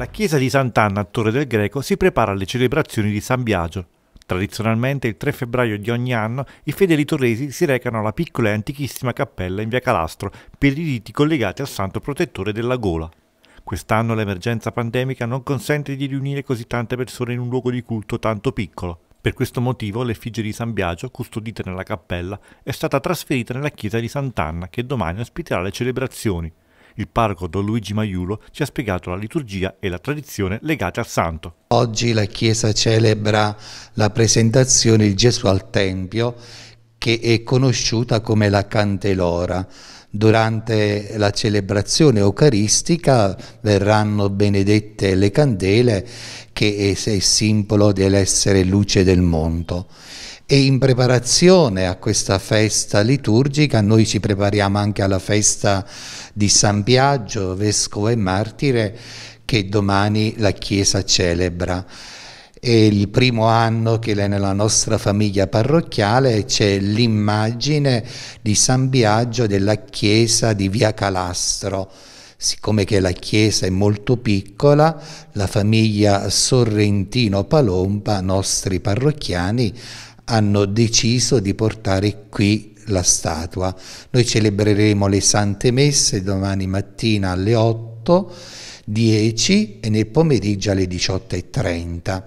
La chiesa di Sant'Anna a Torre del Greco si prepara alle celebrazioni di San Biagio. Tradizionalmente il 3 febbraio di ogni anno i fedeli torresi si recano alla piccola e antichissima cappella in via Calastro per i riti collegati al santo protettore della gola. Quest'anno l'emergenza pandemica non consente di riunire così tante persone in un luogo di culto tanto piccolo. Per questo motivo l'effigie di San Biagio, custodita nella cappella, è stata trasferita nella chiesa di Sant'Anna che domani ospiterà le celebrazioni. Il parco Don Luigi Maiulo ci ha spiegato la liturgia e la tradizione legate al santo. Oggi la Chiesa celebra la presentazione di Gesù al Tempio che è conosciuta come la cantelora. Durante la celebrazione eucaristica verranno benedette le candele che è il simbolo dell'essere luce del mondo. E in preparazione a questa festa liturgica noi ci prepariamo anche alla festa di San Biagio, vescovo e martire, che domani la Chiesa celebra. È il primo anno che nella nostra famiglia parrocchiale c'è l'immagine di San Biagio della chiesa di Via Calastro. Siccome che la chiesa è molto piccola, la famiglia Sorrentino Palomba, nostri parrocchiani, hanno deciso di portare qui la statua. Noi celebreremo le sante messe domani mattina alle 8 10 e nel pomeriggio alle 18.30.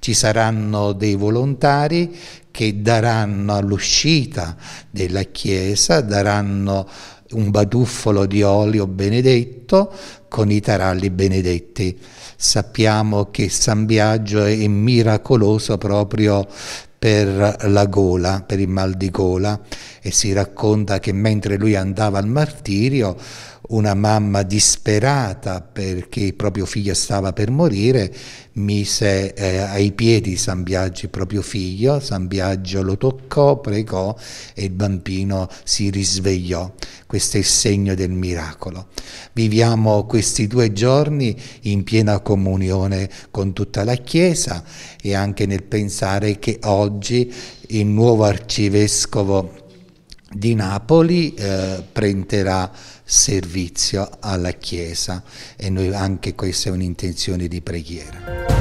Ci saranno dei volontari che daranno all'uscita della chiesa, daranno un baduffolo di olio benedetto con i taralli benedetti. Sappiamo che San Biagio è miracoloso proprio per la gola, per il mal di gola e si racconta che mentre lui andava al martirio una mamma disperata perché il proprio figlio stava per morire, mise eh, ai piedi San Biagio il proprio figlio, San Biagio lo toccò, pregò e il bambino si risvegliò. Questo è il segno del miracolo. Viviamo questi due giorni in piena comunione con tutta la Chiesa e anche nel pensare che oggi il nuovo arcivescovo di Napoli eh, prenderà servizio alla Chiesa e noi anche questa è un'intenzione di preghiera.